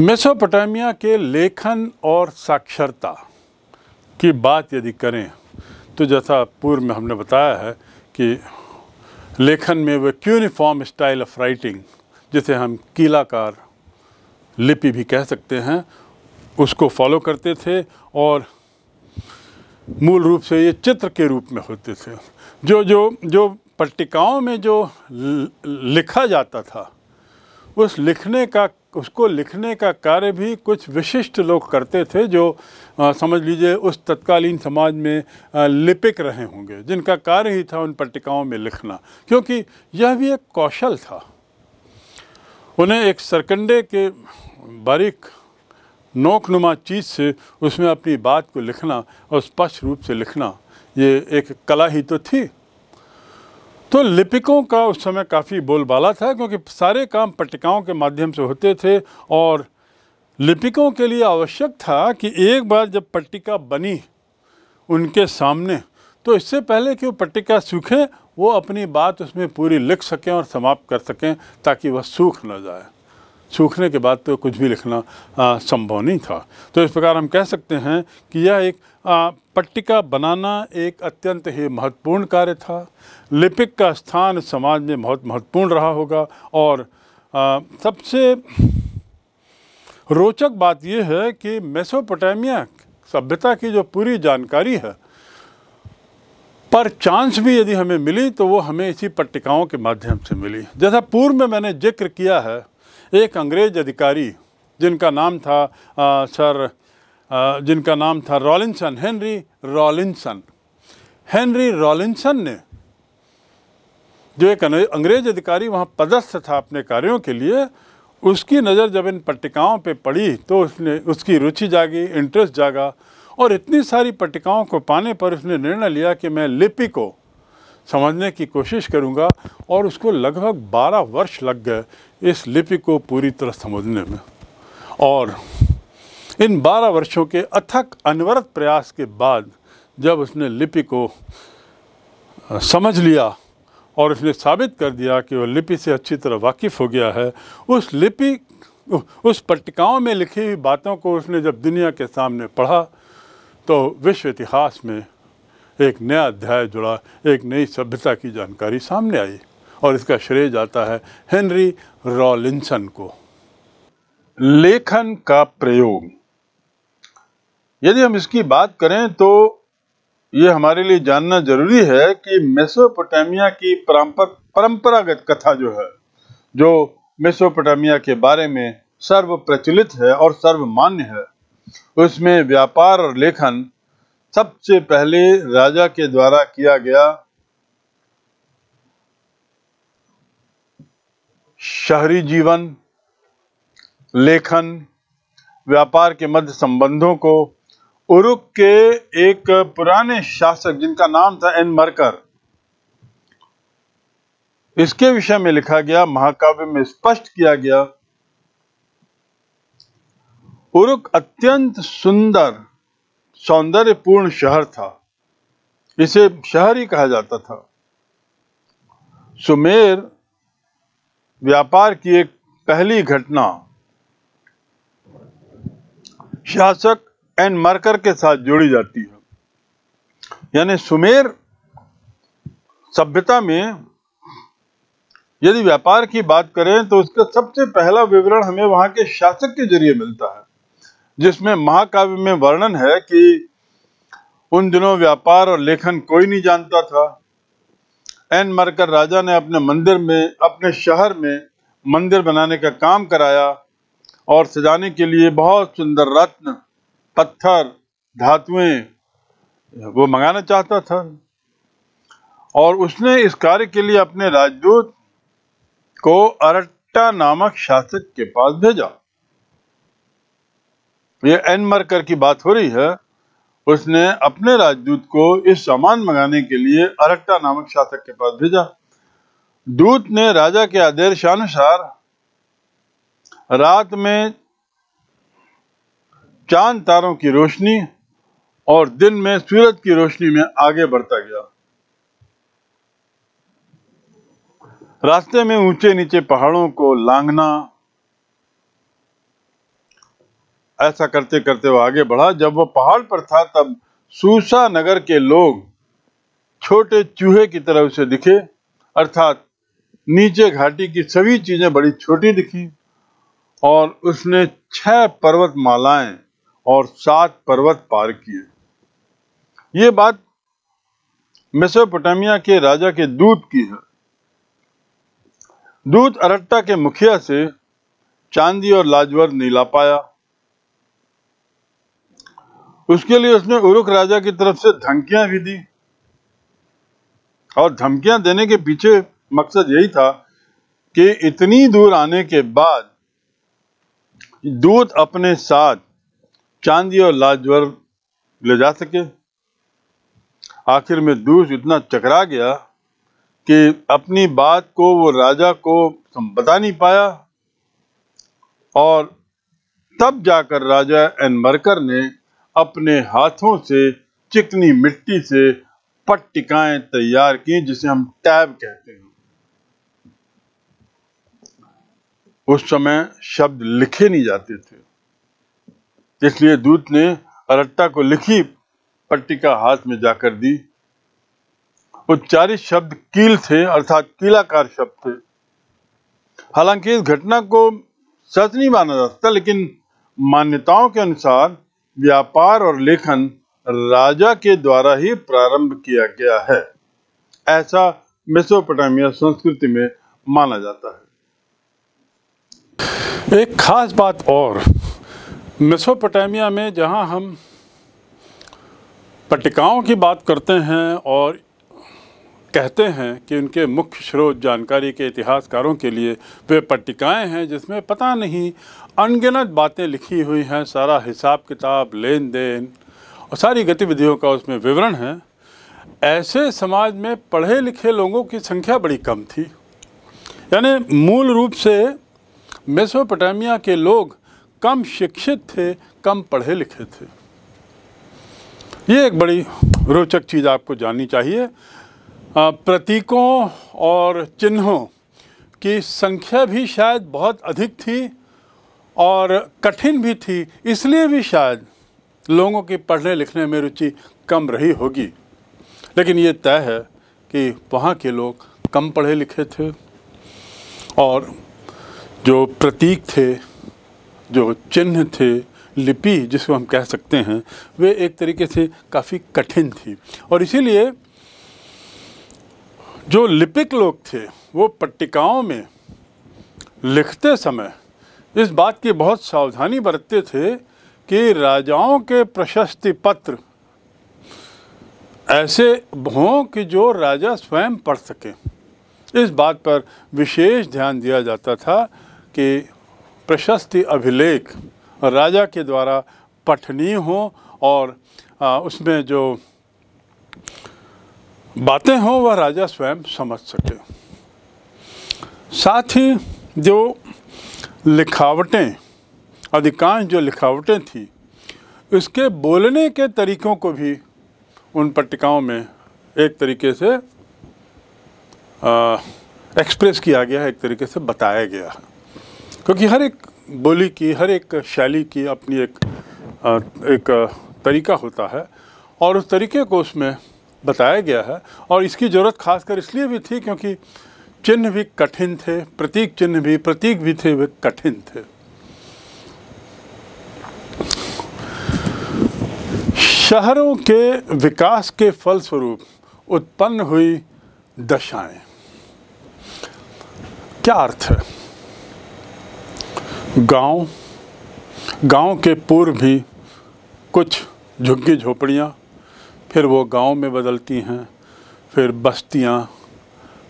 Mesopotamia के लेखन और साक्षरता की बात यदि करें तो जैसा पूर्व में हमने बताया है कि लेखन में वह क्यूनिफॉर्म स्टाइल ऑफ राइटिंग जिसे हम कीलाकार लिपि भी कह सकते हैं उसको फॉलो करते थे और मूल रूप से ये चित्र के रूप में होते थे जो जो जो पट्टिकाओं में जो लिखा जाता था उस लिखने का उसको लिखने का कार्य भी कुछ विशिष्ट लोग करते थे जो आ, समझ लीजिए उस तत्कालीन समाज में आ, लिपिक रहे होंगे जिनका कार्य ही था उन पट्टिकाओं में लिखना क्योंकि यह भी एक कौशल था उन्हें एक सरकंडे के बारीक नोकनुमा चीज़ से उसमें अपनी बात को लिखना और स्पष्ट रूप से लिखना ये एक कला ही तो थी तो लिपिकों का उस समय काफ़ी बोलबाला था क्योंकि सारे काम पट्टिकाओं के माध्यम से होते थे और लिपिकों के लिए आवश्यक था कि एक बार जब पट्टिका बनी उनके सामने तो इससे पहले कि वो पट्टिका सूखे वो अपनी बात उसमें पूरी लिख सकें और समाप्त कर सकें ताकि वह सूख न जाए सूखने के बाद तो कुछ भी लिखना संभव नहीं था तो इस प्रकार हम कह सकते हैं कि यह एक आ, पट्टिका बनाना एक अत्यंत ही महत्वपूर्ण कार्य था लिपिक का स्थान समाज में बहुत महत्वपूर्ण रहा होगा और आ, सबसे रोचक बात यह है कि मेसोपोटामिया सभ्यता की जो पूरी जानकारी है पर चांस भी यदि हमें मिली तो वो हमें इसी पट्टिकाओं के माध्यम से मिली जैसा पूर्व में मैंने जिक्र किया है एक अंग्रेज अधिकारी जिनका नाम था आ, सर आ, जिनका नाम था रॉलिंसन हेनरी रॉलिंसन हेनरी रॉलिंसन ने जो एक अंग्रेज अधिकारी वहाँ पदस्थ था अपने कार्यों के लिए उसकी नज़र जब इन पट्टिकाओं पे पड़ी तो उसने उसकी रुचि जागी इंटरेस्ट जागा और इतनी सारी पट्टिकाओं को पाने पर उसने निर्णय लिया कि मैं लिपि को समझने की कोशिश करूँगा और उसको लगभग 12 वर्ष लग गए इस लिपि को पूरी तरह समझने में और इन 12 वर्षों के अथक अनवरत प्रयास के बाद जब उसने लिपि को समझ लिया और उसने साबित कर दिया कि वह लिपि से अच्छी तरह वाकिफ़ हो गया है उस लिपि उस पट्टिकाओं में लिखी हुई बातों को उसने जब दुनिया के सामने पढ़ा तो विश्व इतिहास में एक नया अध्याय जुड़ा एक नई सभ्यता की जानकारी सामने आई और इसका श्रेय जाता है हेनरी रॉलिंसन को लेखन का प्रयोग यदि हम इसकी बात करें तो ये हमारे लिए जानना जरूरी है कि मेसोपोटामिया की परंपरागत कथा जो है जो मेसोपोटामिया के बारे में सर्व प्रचलित है और सर्वमान्य है उसमें व्यापार और लेखन सबसे पहले राजा के द्वारा किया गया शहरी जीवन लेखन व्यापार के मध्य संबंधों को उरुक के एक पुराने शासक जिनका नाम था एन मरकर इसके विषय में लिखा गया महाकाव्य में स्पष्ट किया गया उरुक अत्यंत सुंदर सौंदर्यपूर्ण शहर था इसे शहर ही कहा जाता था सुमेर व्यापार की एक पहली घटना शासक एन मरकर के साथ जोड़ी जाती है यानी सुमेर सभ्यता में यदि व्यापार की बात करें तो उसका सबसे पहला विवरण हमें वहां के शासक के जरिए मिलता है जिसमें महाकाव्य में वर्णन है कि उन दिनों व्यापार और लेखन कोई नहीं जानता था एन मरकर राजा ने अपने मंदिर में अपने शहर में मंदिर बनाने का काम कराया और सजाने के लिए बहुत सुंदर रत्न पत्थर धातुएं वो मंगाना चाहता था और उसने इस कार्य के लिए अपने राजदूत को अरट्टा नामक शासक के पास भेजा ये एन मरकर की बात हो रही है उसने अपने राजदूत को इस सामान मंगाने के लिए अरक्टा नामक शासक के पास भेजा दूत ने राजा के आदेशानुसार रात में चांद तारों की रोशनी और दिन में सूरज की रोशनी में आगे बढ़ता गया रास्ते में ऊंचे नीचे पहाड़ों को लांघना ऐसा करते करते वो आगे बढ़ा जब वो पहाड़ पर था तब सूसा नगर के लोग छोटे चूहे की तरह उसे दिखे अर्थात नीचे घाटी की सभी चीजें बड़ी छोटी दिखी और उसने छह पर्वत मालाएं और सात पर्वत पार किए ये बात मेसोपोटामिया के राजा के दूत की है दूत अरट्टा के मुखिया से चांदी और लाजवर नीला पाया उसके लिए उसने उरुक राजा की तरफ से धमकियां भी दी और धमकियां देने के पीछे मकसद यही था कि इतनी दूर आने के बाद दूत अपने साथ चांदी और लाजवर ले जा सके आखिर में दूत इतना चकरा गया कि अपनी बात को वो राजा को बता नहीं पाया और तब जाकर राजा एनमरकर ने अपने हाथों से चिकनी मिट्टी से पट्टिकाएं तैयार की जिसे हम टैब कहते हैं उस समय शब्द लिखे नहीं जाते थे इसलिए दूत ने अरट्टा को लिखी पट्टिका हाथ में जाकर दी उच्चारित शब्द कील थे अर्थात कीलाकार शब्द थे हालांकि इस घटना को सच नहीं माना जा सकता लेकिन मान्यताओं के अनुसार व्यापार और लेखन राजा के द्वारा ही प्रारंभ किया गया है ऐसा मेसोपोटामिया संस्कृति में माना जाता है एक खास बात और मेसोपोटामिया में जहां हम पट्टिकाओं की बात करते हैं और कहते हैं कि उनके मुख्य स्रोत जानकारी के इतिहासकारों के लिए वे पट्टिकाएं हैं जिसमें पता नहीं अनगिनत बातें लिखी हुई हैं सारा हिसाब किताब लेन देन और सारी गतिविधियों का उसमें विवरण है ऐसे समाज में पढ़े लिखे लोगों की संख्या बड़ी कम थी यानी मूल रूप से मेसोपोटामिया के लोग कम शिक्षित थे कम पढ़े लिखे थे ये एक बड़ी रोचक चीज़ आपको जाननी चाहिए प्रतीकों और चिन्हों की संख्या भी शायद बहुत अधिक थी और कठिन भी थी इसलिए भी शायद लोगों की पढ़ने लिखने में रुचि कम रही होगी लेकिन ये तय है कि वहाँ के लोग कम पढ़े लिखे थे और जो प्रतीक थे जो चिन्ह थे लिपि जिसको हम कह सकते हैं वे एक तरीके से काफ़ी कठिन थी और इसीलिए जो लिपिक लोग थे वो पट्टिकाओं में लिखते समय इस बात की बहुत सावधानी बरतते थे कि राजाओं के प्रशस्ति पत्र ऐसे हों कि जो राजा स्वयं पढ़ सकें इस बात पर विशेष ध्यान दिया जाता था कि प्रशस्ति अभिलेख राजा के द्वारा पठनीय हो और उसमें जो बातें हों वह राजा स्वयं समझ सके साथ ही जो लिखावटें अधिकांश जो लिखावटें थी उसके बोलने के तरीकों को भी उन पट्टिकाओं में एक तरीके से एक्सप्रेस किया गया है एक तरीके से बताया गया है क्योंकि हर एक बोली की हर एक शैली की अपनी एक एक तरीका होता है और उस तरीके को उसमें बताया गया है और इसकी ज़रूरत खासकर इसलिए भी थी क्योंकि चिन्ह भी कठिन थे प्रतीक चिन्ह भी प्रतीक भी थे वे कठिन थे शहरों के विकास के फलस्वरूप उत्पन्न हुई दशाएं क्या अर्थ है गांव गांव के पूर्व भी कुछ झुग्गी झोपड़ियां फिर वो गांव में बदलती हैं फिर बस्तियां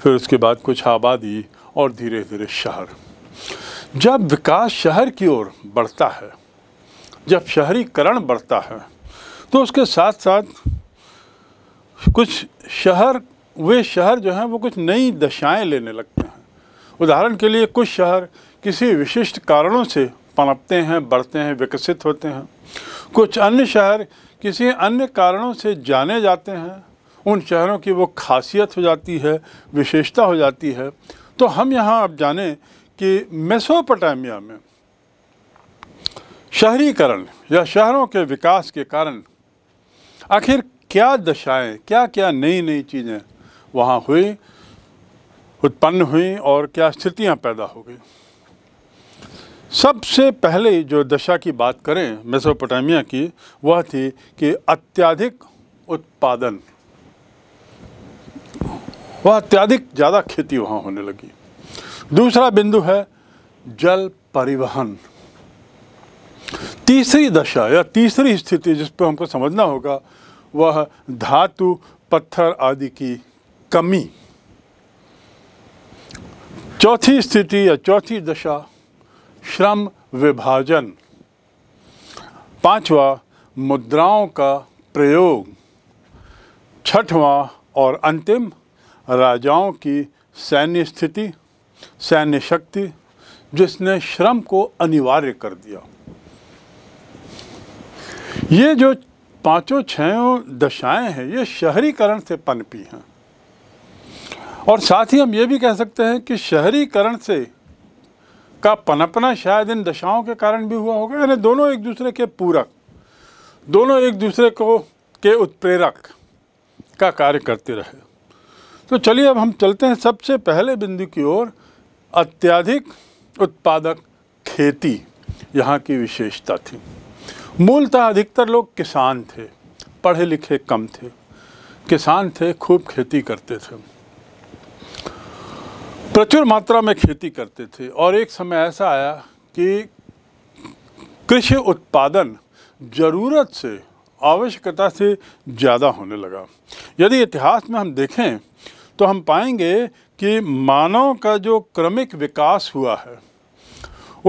फिर उसके बाद कुछ आबादी और धीरे धीरे शहर जब विकास शहर की ओर बढ़ता है जब शहरीकरण बढ़ता है तो उसके साथ साथ कुछ शहर वे शहर जो हैं वो कुछ नई दशाएं लेने लगते हैं उदाहरण के लिए कुछ शहर किसी विशिष्ट कारणों से पनपते हैं बढ़ते हैं विकसित होते हैं कुछ अन्य शहर किसी अन्य कारणों से जाने जाते हैं उन शहरों की वो खासियत हो जाती है विशेषता हो जाती है तो हम यहाँ अब जाने कि मेसोपोटामिया में शहरीकरण या शहरों के विकास के कारण आखिर क्या दशाएं क्या क्या नई नई चीज़ें वहाँ हुई उत्पन्न हुई और क्या स्थितियाँ पैदा हो गई सबसे पहले जो दशा की बात करें मेसोपोटामिया की वह थी कि अत्यधिक उत्पादन वह अत्यधिक ज़्यादा खेती वहाँ होने लगी दूसरा बिंदु है जल परिवहन तीसरी दशा या तीसरी स्थिति जिस पर हमको समझना होगा वह धातु पत्थर आदि की कमी चौथी स्थिति या चौथी दशा श्रम विभाजन पांचवा मुद्राओं का प्रयोग छठवां और अंतिम राजाओं की सैन्य स्थिति सैन्य शक्ति जिसने श्रम को अनिवार्य कर दिया ये जो पांचों छयों दशाएं हैं ये शहरीकरण से पनपी हैं और साथ ही हम ये भी कह सकते हैं कि शहरीकरण से का पनपना शायद इन दशाओं के कारण भी हुआ होगा यानी दोनों एक दूसरे के पूरक दोनों एक दूसरे को के उत्प्रेरक का कार्य करते रहे तो चलिए अब हम चलते हैं सबसे पहले बिंदु की ओर अत्यधिक उत्पादक खेती यहाँ की विशेषता थी मूलतः अधिकतर लोग किसान थे पढ़े लिखे कम थे किसान थे खूब खेती करते थे प्रचुर मात्रा में खेती करते थे और एक समय ऐसा आया कि कृषि उत्पादन ज़रूरत से आवश्यकता से ज़्यादा होने लगा यदि इतिहास में हम देखें तो हम पाएंगे कि मानव का जो क्रमिक विकास हुआ है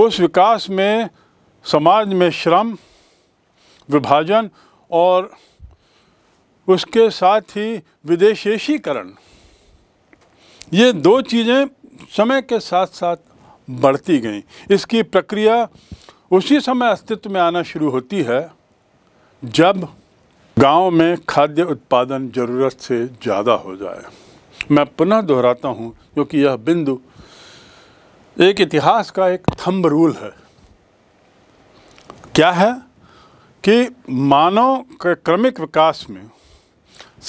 उस विकास में समाज में श्रम विभाजन और उसके साथ ही विदेशेशीकरण ये दो चीज़ें समय के साथ साथ बढ़ती गईं इसकी प्रक्रिया उसी समय अस्तित्व में आना शुरू होती है जब गांव में खाद्य उत्पादन ज़रूरत से ज़्यादा हो जाए मैं पुनः दोहराता हूं क्योंकि यह बिंदु एक इतिहास का एक थंब रूल है क्या है कि मानव के क्रमिक विकास में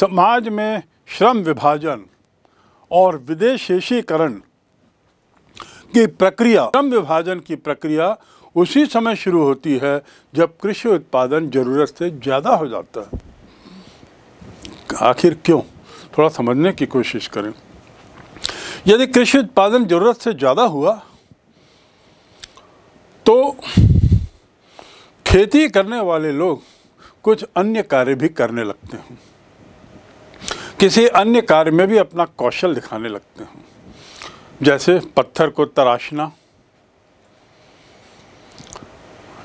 समाज में श्रम विभाजन और विदेशेषीकरण की प्रक्रिया क्रम विभाजन की प्रक्रिया उसी समय शुरू होती है जब कृषि उत्पादन जरूरत से ज़्यादा हो जाता है आखिर क्यों थोड़ा समझने की कोशिश करें यदि कृषि उत्पादन ज़रूरत से ज़्यादा हुआ तो खेती करने वाले लोग कुछ अन्य कार्य भी करने लगते हैं किसी अन्य कार्य में भी अपना कौशल दिखाने लगते हैं जैसे पत्थर को तराशना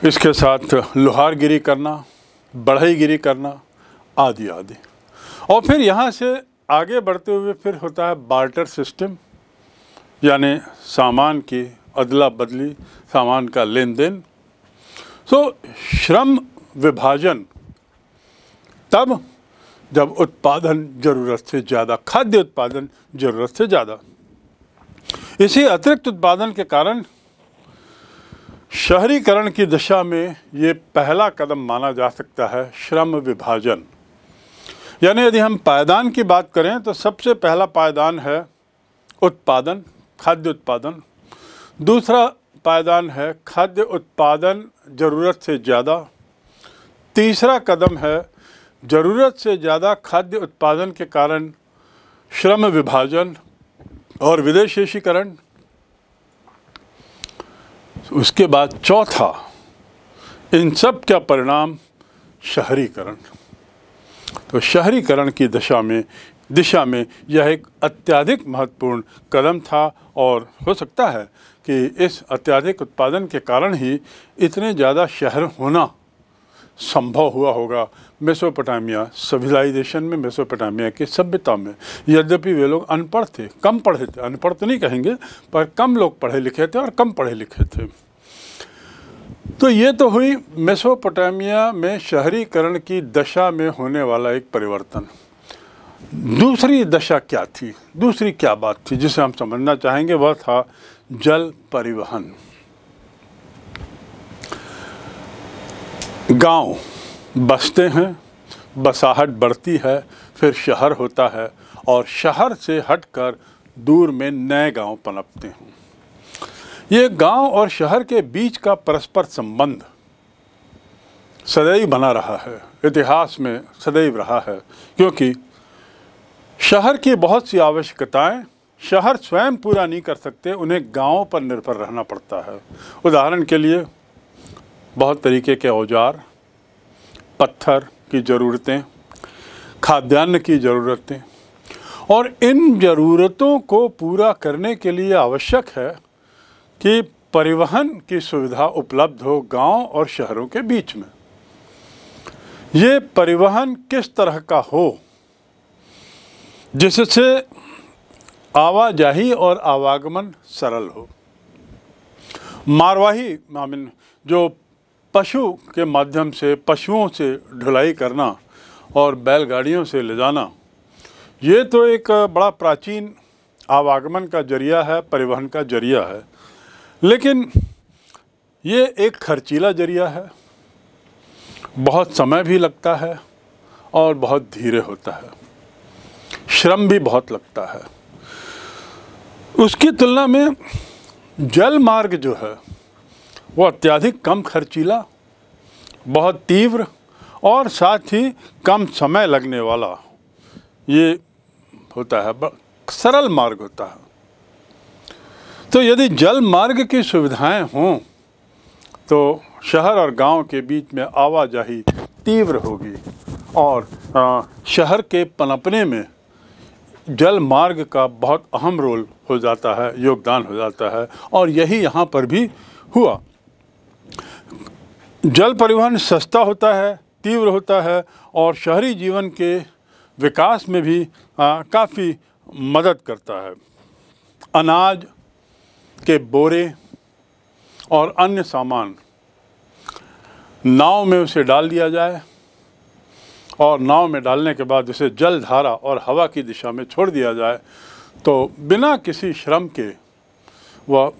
इसके साथ लोहारगिरी करना बढ़ईगिरी करना आदि आदि और फिर यहाँ से आगे बढ़ते हुए फिर होता है बार्टर सिस्टम यानी सामान की अदला बदली सामान का लेन देन सो तो श्रम विभाजन तब जब उत्पादन ज़रूरत से ज़्यादा खाद्य उत्पादन ज़रूरत से ज़्यादा इसी अतिरिक्त उत्पादन के कारण शहरीकरण की दिशा में ये पहला कदम माना जा सकता है श्रम विभाजन यानी यदि हम पायदान की बात करें तो सबसे पहला पायदान है उत्पादन खाद्य उत्पादन दूसरा पायदान है खाद्य उत्पादन ज़रूरत से ज़्यादा तीसरा कदम है ज़रूरत से ज़्यादा खाद्य उत्पादन के कारण श्रम विभाजन और विदेशीकरण उसके बाद चौथा इन सब का परिणाम शहरीकरण तो शहरीकरण की दशा में दिशा में यह एक अत्यधिक महत्वपूर्ण कदम था और हो सकता है कि इस अत्यधिक उत्पादन के कारण ही इतने ज़्यादा शहर होना संभव हुआ होगा मेसोपोटामिया सिविलाइजेशन में मेसोपोटामिया की सभ्यता में यद्यपि वे लोग अनपढ़ थे कम पढ़े थे अनपढ़ तो नहीं कहेंगे पर कम लोग पढ़े लिखे थे और कम पढ़े लिखे थे तो ये तो हुई मेसोपोटामिया में शहरीकरण की दशा में होने वाला एक परिवर्तन दूसरी दशा क्या थी दूसरी क्या बात थी जिसे हम समझना चाहेंगे वह था जल परिवहन गांव बसते हैं बसाहट बढ़ती है फिर शहर होता है और शहर से हटकर दूर में नए गांव पनपते हैं ये गांव और शहर के बीच का परस्पर संबंध सदैव बना रहा है इतिहास में सदैव रहा है क्योंकि शहर की बहुत सी आवश्यकताएं शहर स्वयं पूरा नहीं कर सकते उन्हें गांव पर निर्भर रहना पड़ता है उदाहरण के लिए बहुत तरीके के औजार पत्थर की ज़रूरतें खाद्यान्न की ज़रूरतें और इन ज़रूरतों को पूरा करने के लिए आवश्यक है कि परिवहन की सुविधा उपलब्ध हो गांव और शहरों के बीच में ये परिवहन किस तरह का हो जिससे आवाजाही और आवागमन सरल हो मारवाही आई मीन जो पशु के माध्यम से पशुओं से ढुलाई करना और बैलगाड़ियों से ले जाना ये तो एक बड़ा प्राचीन आवागमन का जरिया है परिवहन का जरिया है लेकिन ये एक खर्चीला जरिया है बहुत समय भी लगता है और बहुत धीरे होता है श्रम भी बहुत लगता है उसकी तुलना में जल मार्ग जो है वो अत्यधिक कम खर्चीला बहुत तीव्र और साथ ही कम समय लगने वाला ये होता है सरल मार्ग होता है तो यदि जल मार्ग की सुविधाएं हों तो शहर और गांव के बीच में आवाजाही तीव्र होगी और शहर के पनपने में जल मार्ग का बहुत अहम रोल हो जाता है योगदान हो जाता है और यही यहाँ पर भी हुआ जल परिवहन सस्ता होता है तीव्र होता है और शहरी जीवन के विकास में भी काफ़ी मदद करता है अनाज के बोरे और अन्य सामान नाव में उसे डाल दिया जाए और नाव में डालने के बाद उसे जल धारा और हवा की दिशा में छोड़ दिया जाए तो बिना किसी श्रम के वह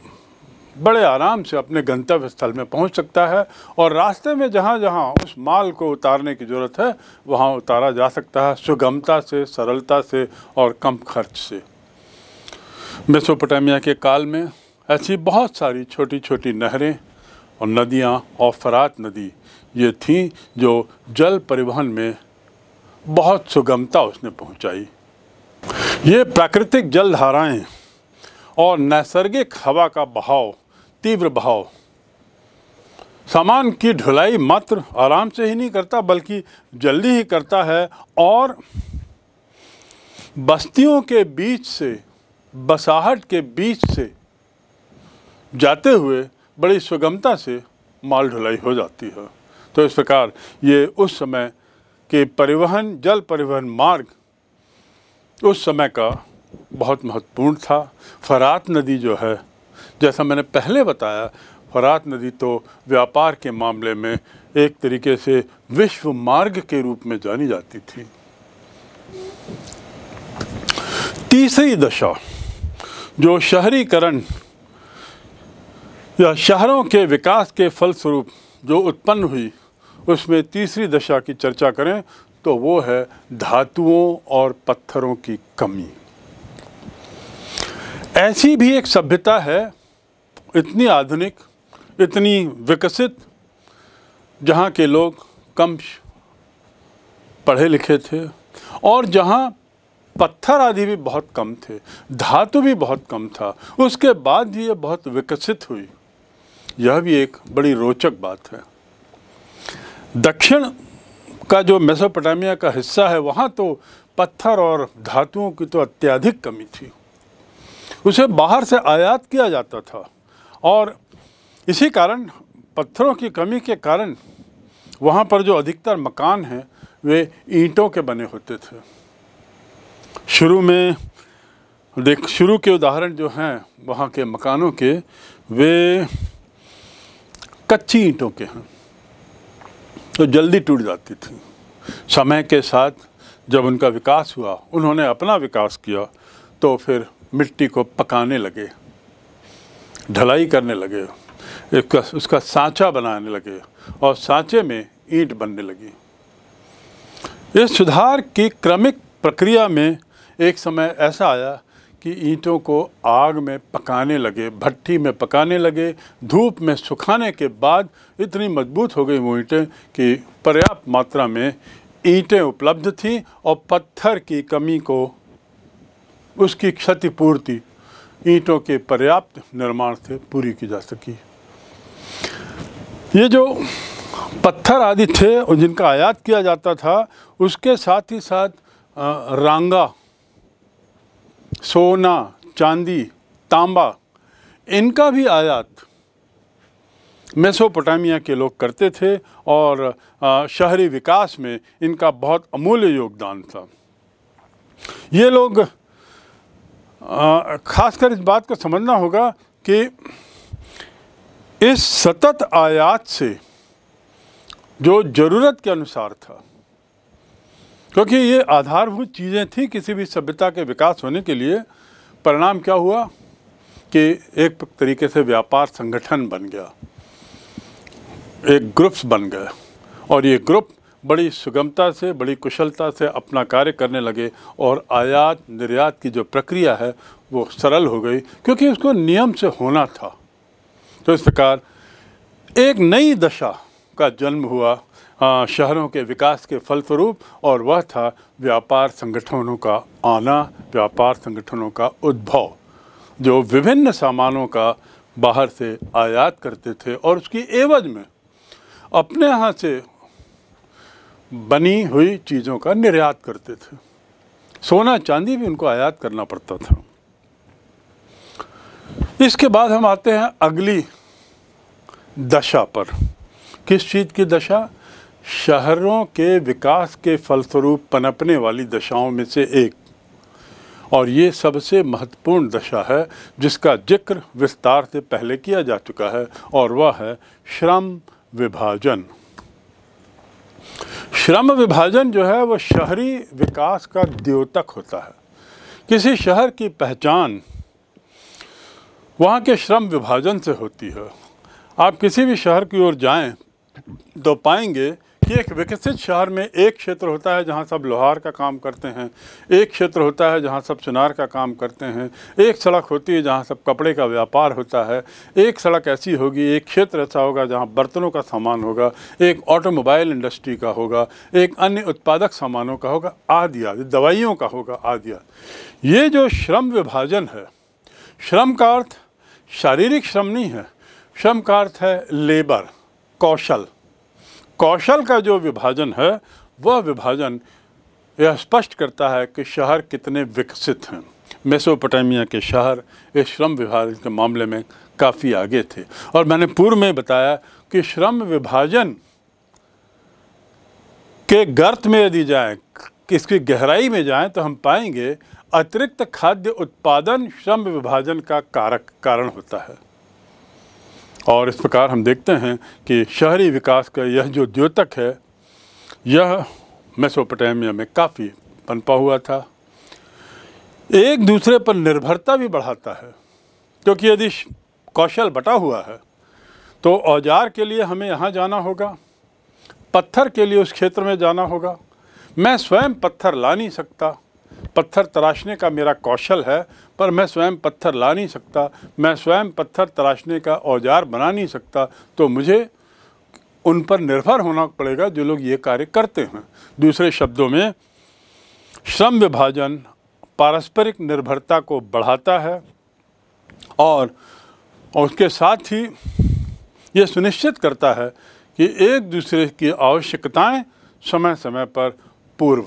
बड़े आराम से अपने गंतव्य स्थल में पहुंच सकता है और रास्ते में जहाँ जहाँ उस माल को उतारने की ज़रूरत है वहाँ उतारा जा सकता है सुगमता से सरलता से और कम खर्च से मेसोपोटामिया के काल में ऐसी बहुत सारी छोटी छोटी नहरें और नदियाँ और फरात नदी ये थीं जो जल परिवहन में बहुत सुगमता उसने पहुँचाई ये प्राकृतिक जल धाराएँ और नैसर्गिक हवा का बहाव तीव्र भाव सामान की ढुलाई मात्र आराम से ही नहीं करता बल्कि जल्दी ही करता है और बस्तियों के बीच से बसाहट के बीच से जाते हुए बड़ी सुगमता से माल ढुलाई हो जाती है तो इस प्रकार ये उस समय के परिवहन जल परिवहन मार्ग उस समय का बहुत महत्वपूर्ण था फरात नदी जो है जैसा मैंने पहले बताया फरात नदी तो व्यापार के मामले में एक तरीके से विश्व मार्ग के रूप में जानी जाती थी तीसरी दशा जो शहरीकरण या शहरों के विकास के फलस्वरूप जो उत्पन्न हुई उसमें तीसरी दशा की चर्चा करें तो वो है धातुओं और पत्थरों की कमी ऐसी भी एक सभ्यता है इतनी आधुनिक इतनी विकसित जहाँ के लोग कम पढ़े लिखे थे और जहाँ पत्थर आदि भी बहुत कम थे धातु भी बहुत कम था उसके बाद ये बहुत विकसित हुई यह भी एक बड़ी रोचक बात है दक्षिण का जो मेसोपोटामिया का हिस्सा है वहाँ तो पत्थर और धातुओं की तो अत्याधिक कमी थी उसे बाहर से आयात किया जाता था और इसी कारण पत्थरों की कमी के कारण वहाँ पर जो अधिकतर मकान हैं वे ईंटों के बने होते थे शुरू में देख शुरू के उदाहरण जो हैं वहाँ के मकानों के वे कच्ची ईंटों के हैं तो जल्दी टूट जाती थी समय के साथ जब उनका विकास हुआ उन्होंने अपना विकास किया तो फिर मिट्टी को पकाने लगे ढलाई करने लगे इसका उसका सांचा बनाने लगे और सांचे में ईंट बनने लगी इस सुधार की क्रमिक प्रक्रिया में एक समय ऐसा आया कि ईंटों को आग में पकाने लगे भट्टी में पकाने लगे धूप में सुखाने के बाद इतनी मजबूत हो गई वो ईंटें कि पर्याप्त मात्रा में ईंटें उपलब्ध थीं और पत्थर की कमी को उसकी क्षतिपूर्ति ईंटों के पर्याप्त निर्माण से पूरी की जा सकी ये जो पत्थर आदि थे और जिनका आयात किया जाता था उसके साथ ही साथ रांगा सोना चांदी तांबा इनका भी आयात मेसोपोटामिया के लोग करते थे और शहरी विकास में इनका बहुत अमूल्य योगदान था ये लोग खासकर इस बात को समझना होगा कि इस सतत आयात से जो ज़रूरत के अनुसार था क्योंकि ये आधारभूत चीज़ें थी किसी भी सभ्यता के विकास होने के लिए परिणाम क्या हुआ कि एक तरीके से व्यापार संगठन बन गया एक ग्रुप्स बन गए और ये ग्रुप बड़ी सुगमता से बड़ी कुशलता से अपना कार्य करने लगे और आयात निर्यात की जो प्रक्रिया है वो सरल हो गई क्योंकि उसको नियम से होना था तो इस प्रकार एक नई दशा का जन्म हुआ शहरों के विकास के फलस्वरूप और वह था व्यापार संगठनों का आना व्यापार संगठनों का उद्भव जो विभिन्न सामानों का बाहर से आयात करते थे और उसकी एवज में अपने यहाँ से बनी हुई चीज़ों का निर्यात करते थे सोना चांदी भी उनको आयात करना पड़ता था इसके बाद हम आते हैं अगली दशा पर किस चीज़ की दशा शहरों के विकास के फलस्वरूप पनपने वाली दशाओं में से एक और ये सबसे महत्वपूर्ण दशा है जिसका जिक्र विस्तार से पहले किया जा चुका है और वह है श्रम विभाजन श्रम विभाजन जो है वो शहरी विकास का द्योतक होता है किसी शहर की पहचान वहाँ के श्रम विभाजन से होती है आप किसी भी शहर की ओर जाएं तो पाएंगे देखिए एक विकसित शहर में एक क्षेत्र होता है जहाँ सब लोहार का काम करते हैं एक क्षेत्र होता है जहाँ सब चुनार का काम करते हैं एक सड़क होती है जहाँ सब कपड़े का व्यापार होता है एक सड़क ऐसी होगी एक क्षेत्र ऐसा होगा जहाँ बर्तनों का सामान होगा एक ऑटोमोबाइल इंडस्ट्री का होगा एक अन्य उत्पादक सामानों का होगा आदि आदि दवाइयों का होगा आदि आदि ये जो श्रम विभाजन है श्रम का अर्थ शारीरिक श्रम नहीं है श्रम का अर्थ है लेबर कौशल कौशल का जो विभाजन है वह विभाजन यह स्पष्ट करता है कि शहर कितने विकसित हैं मेसोपोटामिया के शहर इस श्रम विभाजन के मामले में काफ़ी आगे थे और मैंने पूर्व में बताया कि श्रम विभाजन के गर्त में यदि जाएँ इसकी गहराई में जाएं तो हम पाएंगे अतिरिक्त खाद्य उत्पादन श्रम विभाजन का कारक कारण होता है और इस प्रकार हम देखते हैं कि शहरी विकास का यह जो द्योतक है यह मेसोपोटामिया में काफ़ी पनपा हुआ था एक दूसरे पर निर्भरता भी बढ़ाता है क्योंकि यदि कौशल बटा हुआ है तो औजार के लिए हमें यहाँ जाना होगा पत्थर के लिए उस क्षेत्र में जाना होगा मैं स्वयं पत्थर ला नहीं सकता पत्थर तराशने का मेरा कौशल है पर मैं स्वयं पत्थर ला नहीं सकता मैं स्वयं पत्थर तराशने का औजार बना नहीं सकता तो मुझे उन पर निर्भर होना पड़ेगा जो लोग ये कार्य करते हैं दूसरे शब्दों में श्रम विभाजन पारस्परिक निर्भरता को बढ़ाता है और, उसके साथ ही ये सुनिश्चित करता है कि एक दूसरे की आवश्यकताएं समय समय पर पूर्व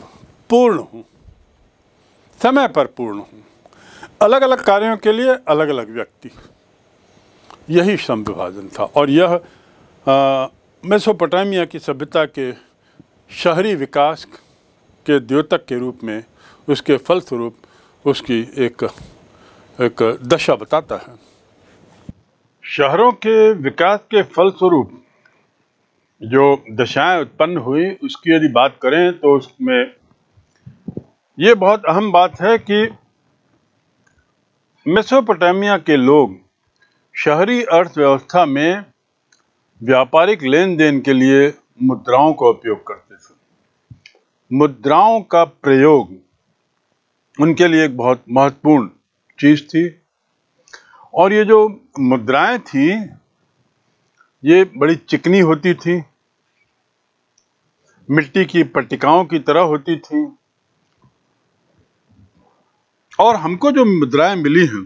पूर्ण हों समय पर पूर्ण हूँ अलग अलग कार्यों के लिए अलग अलग व्यक्ति यही श्रम विभाजन था और यह मेसोपोटामिया की सभ्यता के शहरी विकास के द्योतक के रूप में उसके फलस्वरूप उसकी एक एक दशा बताता है शहरों के विकास के फलस्वरूप जो दशाएं उत्पन्न हुई उसकी यदि बात करें तो उसमें ये बहुत अहम बात है कि मेसोपोटामिया के लोग शहरी अर्थव्यवस्था में व्यापारिक लेन देन के लिए मुद्राओं का उपयोग करते थे मुद्राओं का प्रयोग उनके लिए एक बहुत महत्वपूर्ण चीज थी और ये जो मुद्राएं थी ये बड़ी चिकनी होती थी मिट्टी की पट्टिकाओं की तरह होती थी और हमको जो मुद्राएं मिली हैं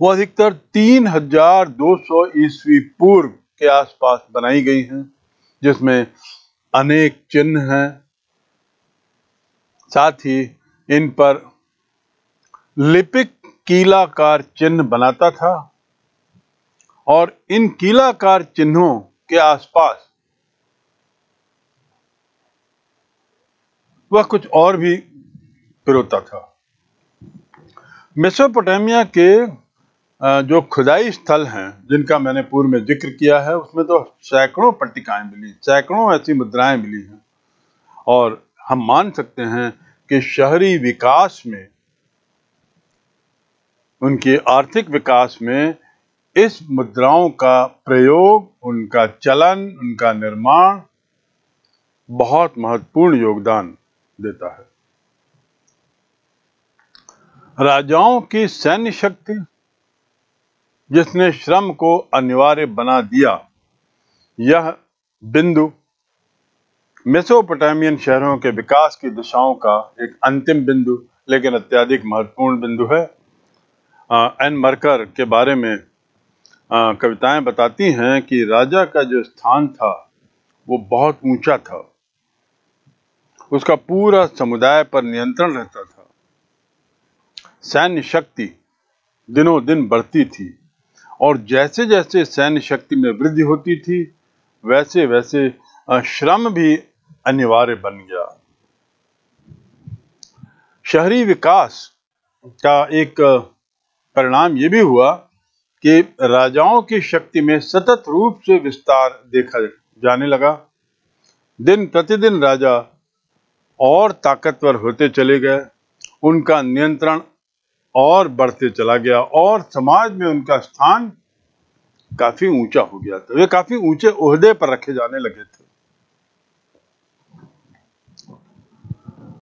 वो अधिकतर तीन हजार दो सौ ईस्वी पूर्व के आसपास बनाई गई हैं जिसमें अनेक चिन्ह हैं साथ ही इन पर लिपिक कीलाकार चिन्ह बनाता था और इन कीलाकार चिन्हों के आसपास वह कुछ और भी पिरोता था मेसोपोटामिया के जो खुदाई स्थल हैं जिनका मैंने पूर्व में जिक्र किया है उसमें तो सैकड़ों पट्टिकाएं मिली सैकड़ों ऐसी मुद्राएं मिली हैं और हम मान सकते हैं कि शहरी विकास में उनके आर्थिक विकास में इस मुद्राओं का प्रयोग उनका चलन उनका निर्माण बहुत महत्वपूर्ण योगदान देता है राजाओं की सैन्य शक्ति जिसने श्रम को अनिवार्य बना दिया यह बिंदु मेसोपोटामियन शहरों के विकास की दिशाओं का एक अंतिम बिंदु लेकिन अत्यधिक महत्वपूर्ण बिंदु है आ, एन मरकर के बारे में आ, कविताएं बताती हैं कि राजा का जो स्थान था वो बहुत ऊंचा था उसका पूरा समुदाय पर नियंत्रण रहता था सैन्य शक्ति दिनों दिन बढ़ती थी और जैसे जैसे सैन्य शक्ति में वृद्धि होती थी वैसे वैसे श्रम भी अनिवार्य बन गया शहरी विकास का एक परिणाम यह भी हुआ कि राजाओं की शक्ति में सतत रूप से विस्तार देखा जाने लगा दिन प्रतिदिन राजा और ताकतवर होते चले गए उनका नियंत्रण और बढ़ते चला गया और समाज में उनका स्थान काफी ऊंचा हो गया था वे काफी ऊंचे ओहदे पर रखे जाने लगे थे